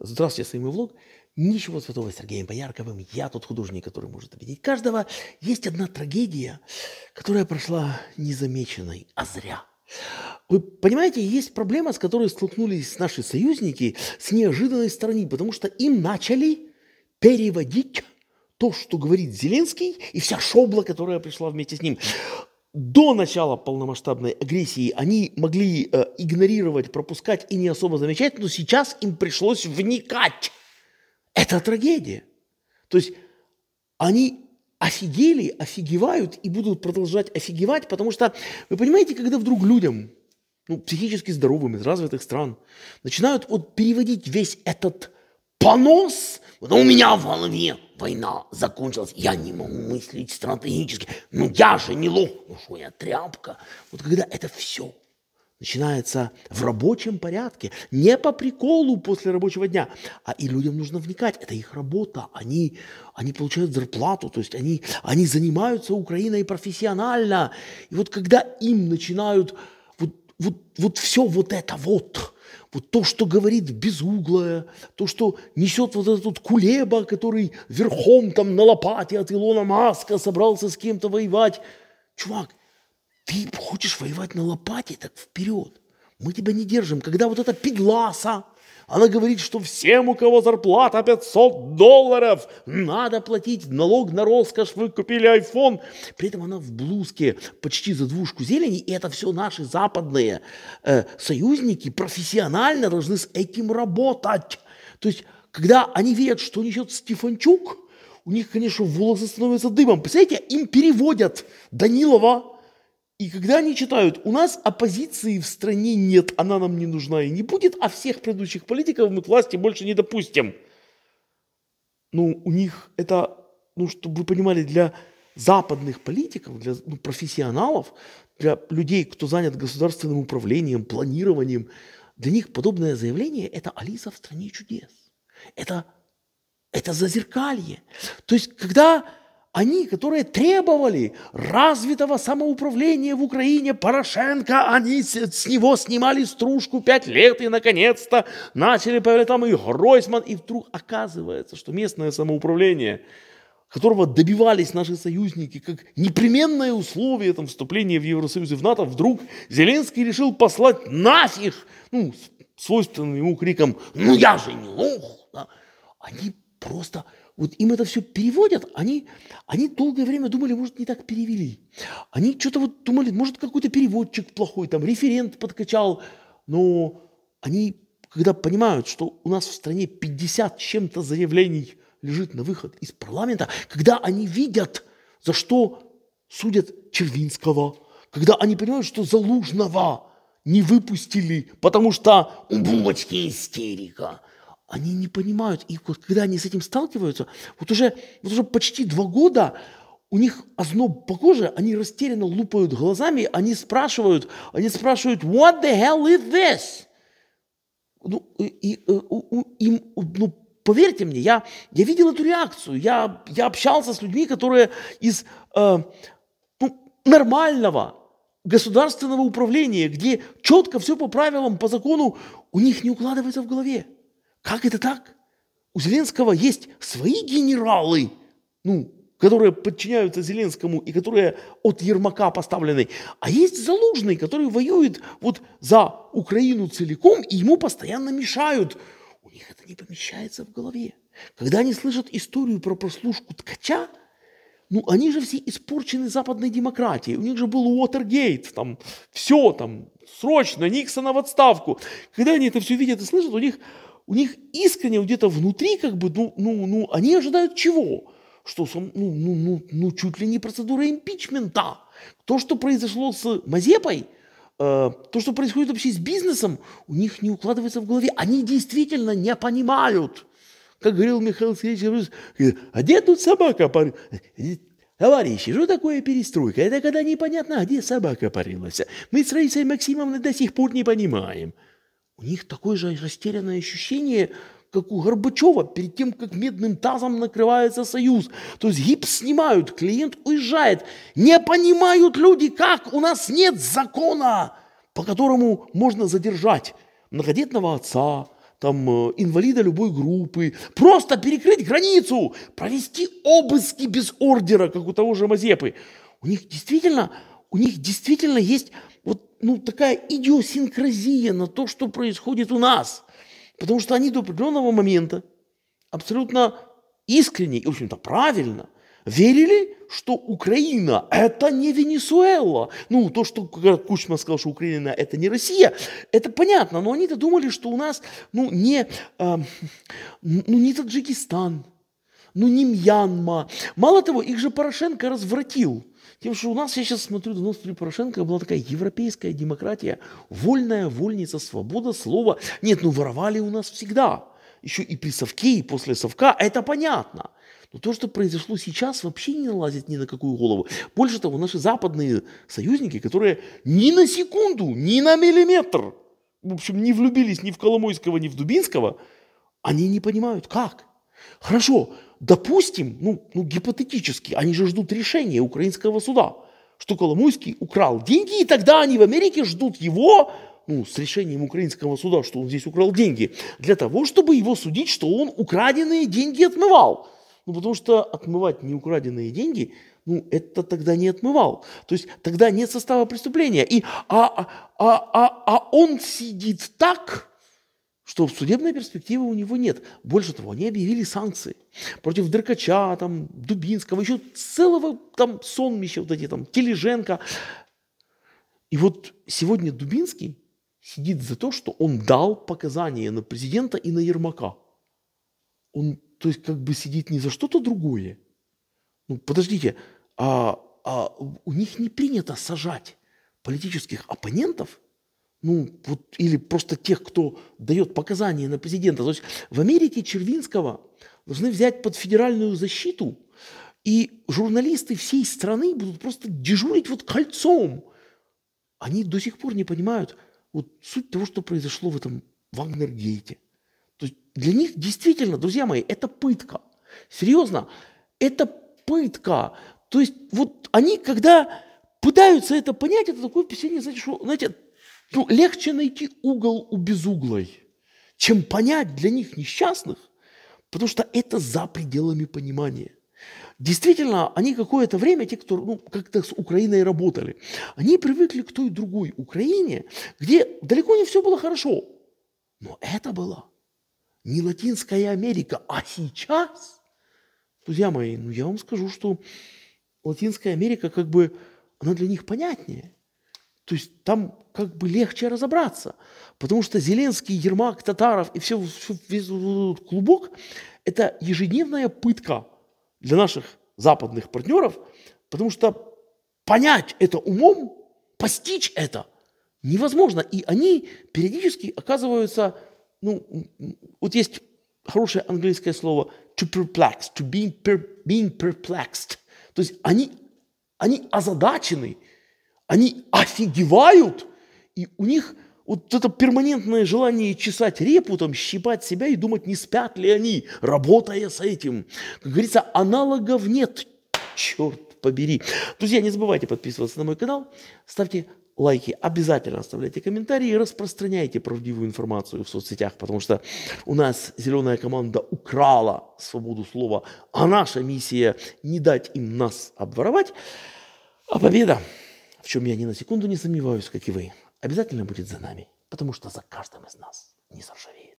Здравствуйте, с вами влог. Ничего святого с Сергеем Боярковым. Я тот художник, который может обидеть каждого. Есть одна трагедия, которая прошла незамеченной, а зря. Вы понимаете, есть проблема, с которой столкнулись наши союзники с неожиданной стороны, потому что им начали переводить то, что говорит Зеленский, и вся шобла, которая пришла вместе с ним до начала полномасштабной агрессии они могли э, игнорировать, пропускать и не особо замечать, но сейчас им пришлось вникать. Это трагедия. То есть они офигели, офигевают и будут продолжать офигевать, потому что, вы понимаете, когда вдруг людям, ну, психически здоровым из развитых стран, начинают вот переводить весь этот понос, потому ну, у меня в голове война закончилась, я не могу мыслить стратегически, ну я же не лох, ну что я тряпка. Вот когда это все начинается в рабочем порядке, не по приколу после рабочего дня, а и людям нужно вникать, это их работа, они, они получают зарплату, то есть они, они занимаются Украиной профессионально, и вот когда им начинают вот, вот, вот все вот это вот – вот то, что говорит безуглая, то, что несет вот этот вот кулеба, который верхом там на лопате от Илона Маска собрался с кем-то воевать. Чувак, ты хочешь воевать на лопате, так вперед. Мы тебя не держим. Когда вот это пегласа, она говорит, что всем, у кого зарплата 500 долларов, надо платить налог на роскошь, вы купили iPhone. При этом она в блузке почти за двушку зелени, и это все наши западные э, союзники профессионально должны с этим работать. То есть, когда они видят, что несет Стефанчук, у них, конечно, волосы становятся дымом. Представляете, им переводят Данилова и когда они читают, у нас оппозиции в стране нет, она нам не нужна и не будет, а всех предыдущих политиков мы к власти больше не допустим. Ну, у них это, ну, чтобы вы понимали, для западных политиков, для ну, профессионалов, для людей, кто занят государственным управлением, планированием, для них подобное заявление – это Алиса в стране чудес. Это, это зазеркалье. То есть, когда они, которые требовали развитого самоуправления в Украине Порошенко, они с, с него снимали стружку пять лет и, наконец-то, начали появляться там и Гройсман, и вдруг оказывается, что местное самоуправление, которого добивались наши союзники как непременное условие там, вступления в Евросоюз и в НАТО, вдруг Зеленский решил послать нафиг, ну, свойственным ему криком «Ну я же не лох!» да? Они просто вот им это все переводят, они, они долгое время думали, может, не так перевели. Они что-то вот думали, может, какой-то переводчик плохой, там, референт подкачал, но они, когда понимают, что у нас в стране 50 чем-то заявлений лежит на выход из парламента, когда они видят, за что судят Червинского, когда они понимают, что Залужного не выпустили, потому что у Булочки истерика – они не понимают. И вот когда они с этим сталкиваются, вот уже, вот уже почти два года у них озноб по коже, они растерянно лупают глазами, они спрашивают, они спрашивают, what the hell is this? Ну, и, и, э, им, ну, поверьте мне, я, я видел эту реакцию, я, я общался с людьми, которые из э, ну, нормального государственного управления, где четко все по правилам, по закону, у них не укладывается в голове. Как это так? У Зеленского есть свои генералы, ну, которые подчиняются Зеленскому и которые от Ермака поставлены. А есть Залужный, который воюет вот за Украину целиком, и ему постоянно мешают. У них это не помещается в голове. Когда они слышат историю про прослушку ткача, ну, они же все испорчены западной демократией. У них же был Уотергейт, там, все, там, срочно, Никсона в отставку. Когда они это все видят и слышат, у них у них искренне где-то внутри, как бы, ну, ну, ну, они ожидают чего? Что, ну, ну, ну, ну, чуть ли не процедура импичмента. То, что произошло с Мазепой, э, то, что происходит вообще с бизнесом, у них не укладывается в голове. Они действительно не понимают. Как говорил Михаил Сергеевич э, а где тут собака парит? Э, э, Товарищи, что такое перестройка? Это когда непонятно, а где собака парилась. Мы с Раисой Максимовной до сих пор не понимаем у них такое же растерянное ощущение, как у Горбачева, перед тем, как медным тазом накрывается союз. То есть гипс снимают, клиент уезжает. Не понимают люди, как у нас нет закона, по которому можно задержать многодетного отца, там, э, инвалида любой группы, просто перекрыть границу, провести обыски без ордера, как у того же Мазепы. У них действительно, у них действительно есть вот ну, такая идиосинкразия на то, что происходит у нас. Потому что они до определенного момента абсолютно искренне и, в общем-то, правильно верили, что Украина – это не Венесуэла. Ну, то, что Кучма сказал, что Украина – это не Россия, это понятно, но они-то думали, что у нас ну, не, э, ну, не Таджикистан, ну, не Мьянма. Мало того, их же Порошенко развратил – тем, что у нас, я сейчас смотрю, до нас Порошенко была такая европейская демократия, вольная вольница, свобода слова. Нет, ну воровали у нас всегда. Еще и при совке, и после совка, это понятно. Но то, что произошло сейчас, вообще не налазит ни на какую голову. Больше того, наши западные союзники, которые ни на секунду, ни на миллиметр, в общем, не влюбились ни в Коломойского, ни в Дубинского, они не понимают, как. Хорошо, допустим, ну, ну гипотетически, они же ждут решения украинского суда, что Коломойский украл деньги, и тогда они в Америке ждут его ну, с решением украинского суда, что он здесь украл деньги, для того, чтобы его судить, что он украденные деньги отмывал. Ну, потому что отмывать неукраденные деньги, ну, это тогда не отмывал. То есть тогда нет состава преступления. И, а, а, а, а он сидит так, что судебной перспективы у него нет. Больше того, они объявили санкции против Деркача, там, Дубинского, еще целого там сонмища, вот эти там, Тележенко. И вот сегодня Дубинский сидит за то, что он дал показания на президента и на Ермака. Он, то есть, как бы сидит не за что-то другое. Ну, подождите, а, а у них не принято сажать политических оппонентов – ну, вот, или просто тех, кто дает показания на президента. То есть в Америке Червинского должны взять под федеральную защиту, и журналисты всей страны будут просто дежурить вот кольцом. Они до сих пор не понимают вот суть того, что произошло в этом Вагнергейте. То есть для них действительно, друзья мои, это пытка. Серьезно, это пытка. То есть вот они, когда пытаются это понять, это такое впечатление, знаете, что, знаете, ну, легче найти угол у безуглой, чем понять для них несчастных, потому что это за пределами понимания. Действительно, они какое-то время, те, кто ну, как-то с Украиной работали, они привыкли к той другой Украине, где далеко не все было хорошо. Но это была не Латинская Америка, а сейчас, друзья мои, ну я вам скажу, что Латинская Америка как бы, она для них понятнее – то есть там как бы легче разобраться. Потому что Зеленский, Ермак, Татаров и все, все весь этот клубок – это ежедневная пытка для наших западных партнеров, потому что понять это умом, постичь это невозможно. И они периодически оказываются, ну, вот есть хорошее английское слово to perplex, to being, per, being perplexed. То есть они, они озадачены – они офигевают, и у них вот это перманентное желание чесать репу, там, щипать себя и думать, не спят ли они, работая с этим. Как говорится, аналогов нет, черт побери. Друзья, не забывайте подписываться на мой канал, ставьте лайки, обязательно оставляйте комментарии, распространяйте правдивую информацию в соцсетях, потому что у нас зеленая команда украла свободу слова, а наша миссия не дать им нас обворовать. А победа в чем я ни на секунду не сомневаюсь, как и вы, обязательно будет за нами, потому что за каждым из нас не заржавеет.